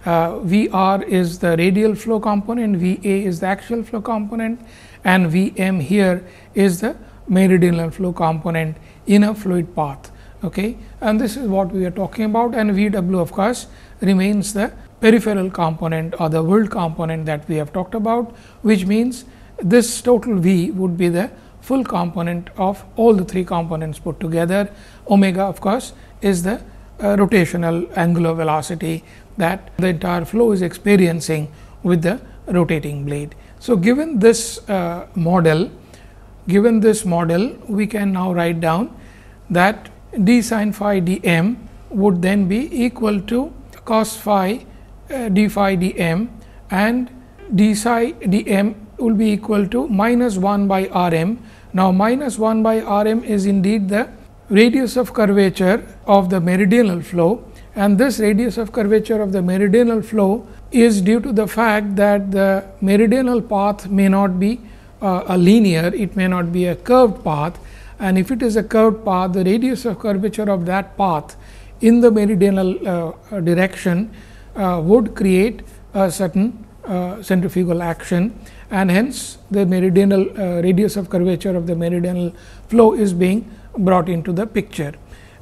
[SPEAKER 1] Uh, v r is the radial flow component, V a is the axial flow component and V m here is the meridional flow component in a fluid path. Okay. And this is what we are talking about and V w of course, remains the peripheral component or the world component that we have talked about, which means this total V would be the full component of all the three components put together. Omega of course, is the uh, rotational angular velocity that the entire flow is experiencing with the rotating blade. So, given this uh, model, given this model, we can now write down that d sin phi d m would then be equal to cos phi uh, d phi d m and d psi d m will be equal to minus 1 by r m. Now, minus 1 by r m is indeed the radius of curvature of the meridional flow and this radius of curvature of the meridional flow is due to the fact that the meridional path may not be uh, a linear, it may not be a curved path and if it is a curved path, the radius of curvature of that path in the meridional uh, direction uh, would create a certain uh, centrifugal action and hence the meridional uh, radius of curvature of the meridional flow is being brought into the picture.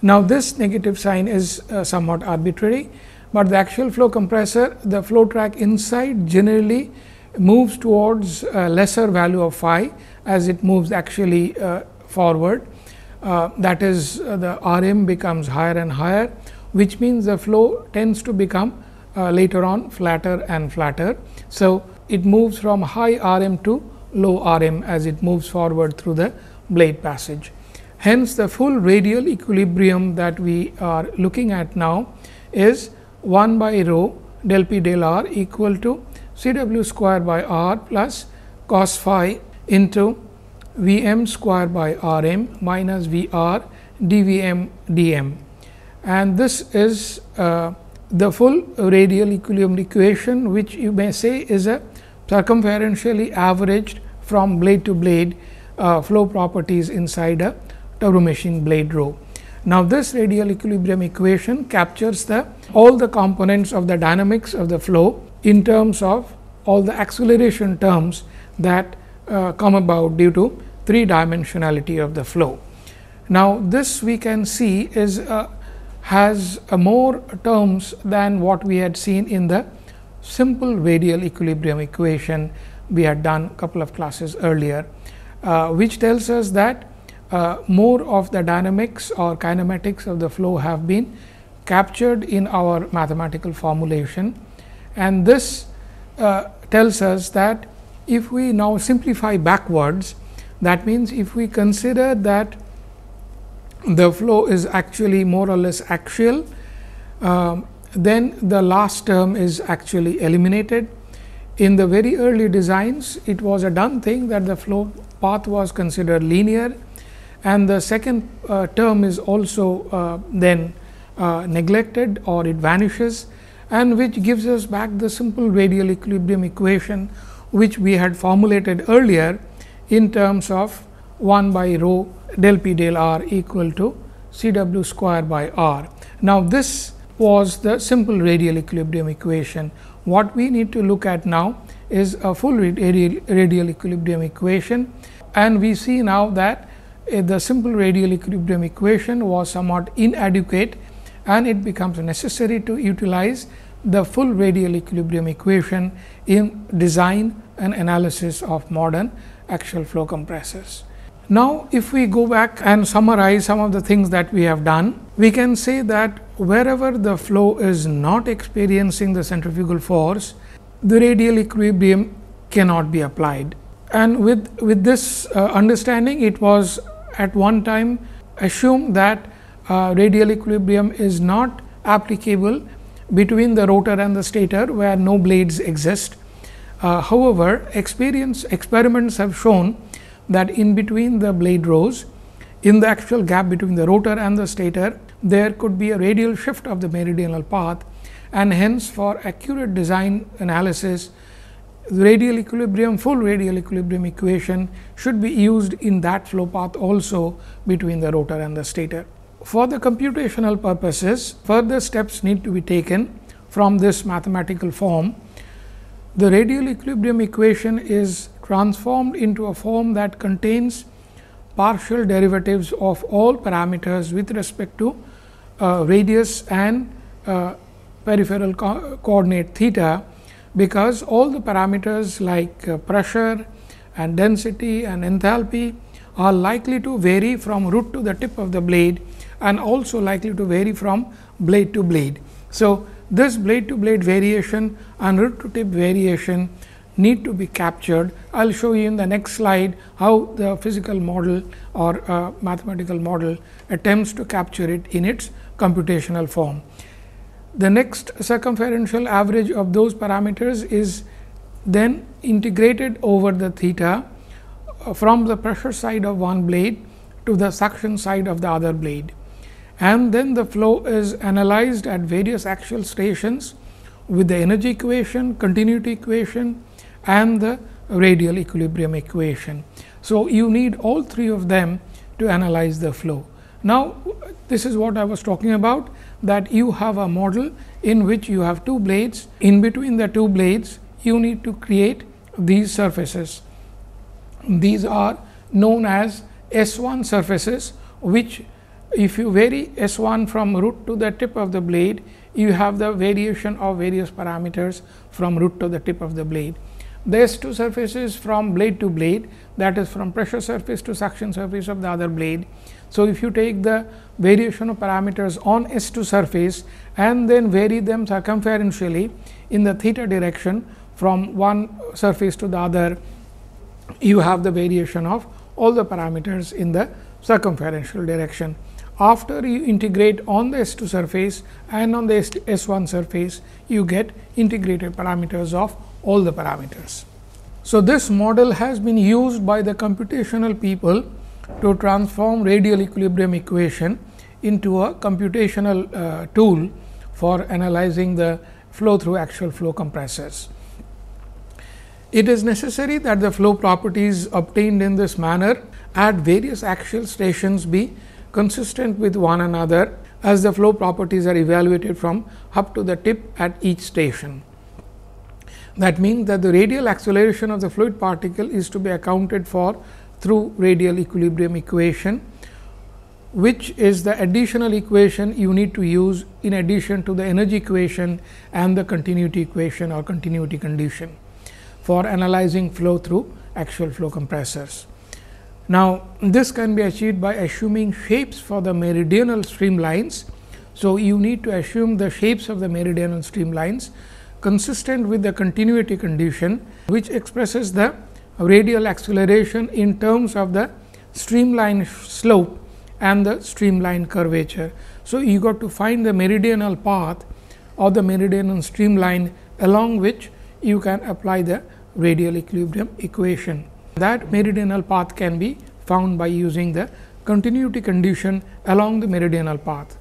[SPEAKER 1] Now, this negative sign is uh, somewhat arbitrary, but the actual flow compressor the flow track inside generally moves towards lesser value of phi as it moves actually uh, forward. Uh, that is uh, the R m becomes higher and higher, which means the flow tends to become uh, later on flatter and flatter. So, it moves from high R m to low R m as it moves forward through the blade passage. Hence, the full radial equilibrium that we are looking at now is 1 by rho del p del r equal to C w square by r plus cos phi into V m square by R m minus V r d V m d m. And this is uh, the full radial equilibrium equation, which you may say is a circumferentially averaged from blade to blade uh, flow properties inside a Turbomachine machine blade row. Now, this radial equilibrium equation captures the all the components of the dynamics of the flow in terms of all the acceleration terms that uh, come about due to three dimensionality of the flow. Now, this we can see is uh, has uh, more terms than what we had seen in the simple radial equilibrium equation we had done couple of classes earlier, uh, which tells us that uh, more of the dynamics or kinematics of the flow have been captured in our mathematical formulation. And this uh, tells us that if we now simplify backwards, that means if we consider that the flow is actually more or less axial, um, then the last term is actually eliminated. In the very early designs, it was a done thing that the flow path was considered linear and the second uh, term is also uh, then uh, neglected or it vanishes and which gives us back the simple radial equilibrium equation which we had formulated earlier in terms of 1 by rho del p del r equal to C w square by r. Now, this was the simple radial equilibrium equation. What we need to look at now is a full radial, radial equilibrium equation and we see now that uh, the simple radial equilibrium equation was somewhat inadequate and it becomes necessary to utilize the full radial equilibrium equation in design and analysis of modern axial flow compressors. Now, if we go back and summarize some of the things that we have done, we can say that wherever the flow is not experiencing the centrifugal force, the radial equilibrium cannot be applied. And with, with this uh, understanding, it was at one time assume that uh, radial equilibrium is not applicable between the rotor and the stator where no blades exist. Uh, however, experience experiments have shown that in between the blade rows in the actual gap between the rotor and the stator there could be a radial shift of the meridional path and hence for accurate design analysis the radial equilibrium full radial equilibrium equation should be used in that flow path also between the rotor and the stator. For the computational purposes further steps need to be taken from this mathematical form. The radial equilibrium equation is transformed into a form that contains partial derivatives of all parameters with respect to uh, radius and uh, peripheral co coordinate theta because all the parameters like uh, pressure and density and enthalpy are likely to vary from root to the tip of the blade and also likely to vary from blade to blade. So, this blade to blade variation and root to tip variation need to be captured. I will show you in the next slide how the physical model or uh, mathematical model attempts to capture it in its computational form. The next circumferential average of those parameters is then integrated over the theta uh, from the pressure side of one blade to the suction side of the other blade. And then the flow is analyzed at various axial stations with the energy equation, continuity equation and the radial equilibrium equation. So, you need all three of them to analyze the flow. Now, this is what I was talking about that you have a model in which you have two blades. In between the two blades, you need to create these surfaces. These are known as S 1 surfaces, which if you vary S 1 from root to the tip of the blade, you have the variation of various parameters from root to the tip of the blade. The S 2 surfaces from blade to blade that is from pressure surface to suction surface of the other blade. So, if you take the variation of parameters on S2 surface and then vary them circumferentially in the theta direction from one surface to the other, you have the variation of all the parameters in the circumferential direction. After you integrate on the S2 surface and on the S1 surface, you get integrated parameters of all the parameters. So, this model has been used by the computational people to transform radial equilibrium equation into a computational uh, tool for analyzing the flow through axial flow compressors. It is necessary that the flow properties obtained in this manner at various axial stations be consistent with one another as the flow properties are evaluated from up to the tip at each station. That means, that the radial acceleration of the fluid particle is to be accounted for through radial equilibrium equation, which is the additional equation you need to use in addition to the energy equation and the continuity equation or continuity condition for analyzing flow through actual flow compressors. Now, this can be achieved by assuming shapes for the meridional streamlines. So, you need to assume the shapes of the meridional streamlines consistent with the continuity condition, which expresses the radial acceleration in terms of the streamline slope and the streamline curvature. So, you got to find the meridional path or the meridional streamline along which you can apply the radial equilibrium equation. That meridional path can be found by using the continuity condition along the meridional path.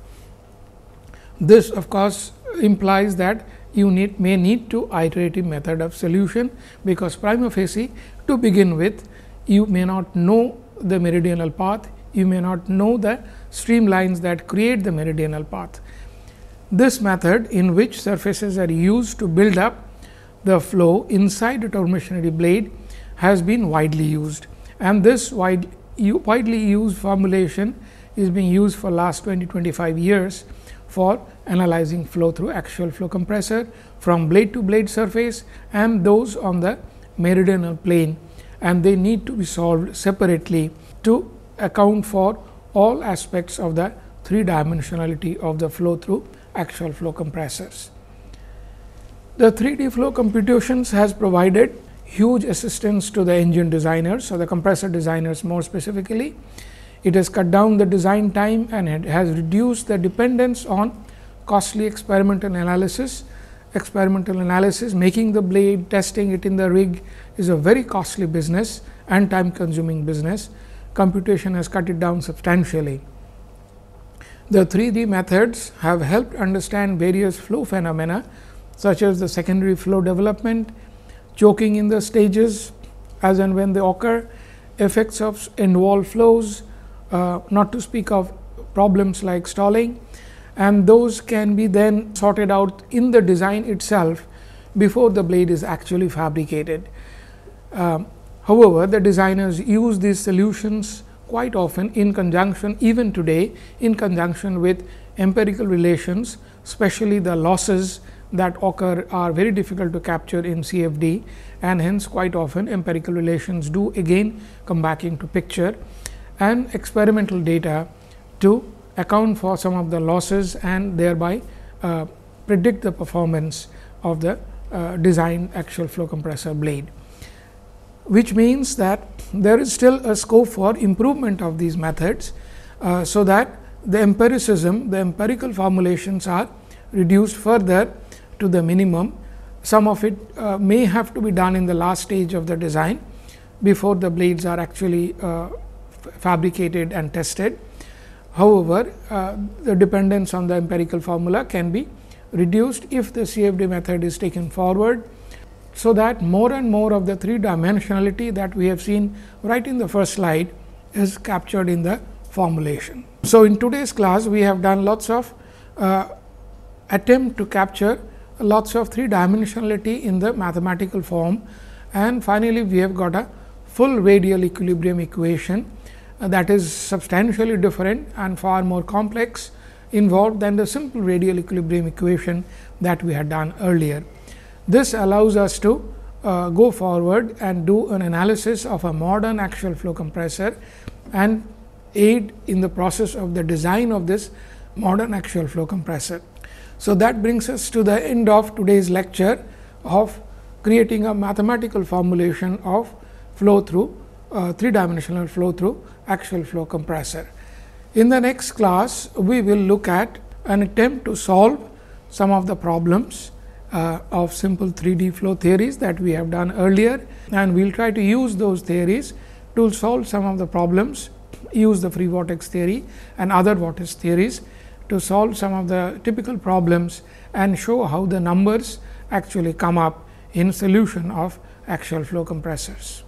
[SPEAKER 1] This of course, implies that you need may need to iterative method of solution, because prima facie to begin with, you may not know the meridional path, you may not know the streamlines that create the meridional path. This method in which surfaces are used to build up the flow inside a torsionary blade has been widely used and this wide, widely used formulation is being used for last 20 25 years for analyzing flow through actual flow compressor from blade to blade surface and those on the meridional plane and they need to be solved separately to account for all aspects of the three dimensionality of the flow through actual flow compressors. The 3D flow computations has provided huge assistance to the engine designers, or the compressor designers more specifically. It has cut down the design time and it has reduced the dependence on costly experimental analysis experimental analysis, making the blade, testing it in the rig is a very costly business and time consuming business. Computation has cut it down substantially. The 3D methods have helped understand various flow phenomena such as the secondary flow development, choking in the stages as and when they occur, effects of involved flows, uh, not to speak of problems like stalling and those can be then sorted out in the design itself before the blade is actually fabricated. Um, however, the designers use these solutions quite often in conjunction even today in conjunction with empirical relations especially the losses that occur are very difficult to capture in CFD and hence quite often empirical relations do again come back into picture and experimental data to account for some of the losses and thereby uh, predict the performance of the uh, designed actual flow compressor blade. Which means that there is still a scope for improvement of these methods, uh, so that the empiricism, the empirical formulations are reduced further to the minimum. Some of it uh, may have to be done in the last stage of the design before the blades are actually uh, fabricated and tested However, uh, the dependence on the empirical formula can be reduced if the CFD method is taken forward. So, that more and more of the three dimensionality that we have seen right in the first slide is captured in the formulation. So, in today's class we have done lots of uh, attempt to capture lots of three dimensionality in the mathematical form and finally, we have got a full radial equilibrium equation that is substantially different and far more complex involved than the simple radial equilibrium equation that we had done earlier. This allows us to uh, go forward and do an analysis of a modern axial flow compressor and aid in the process of the design of this modern axial flow compressor. So, that brings us to the end of today's lecture of creating a mathematical formulation of flow through uh, three dimensional flow through axial flow compressor. In the next class, we will look at an attempt to solve some of the problems uh, of simple 3D flow theories that we have done earlier and we will try to use those theories to solve some of the problems, use the free vortex theory and other vortex theories to solve some of the typical problems and show how the numbers actually come up in solution of axial flow compressors.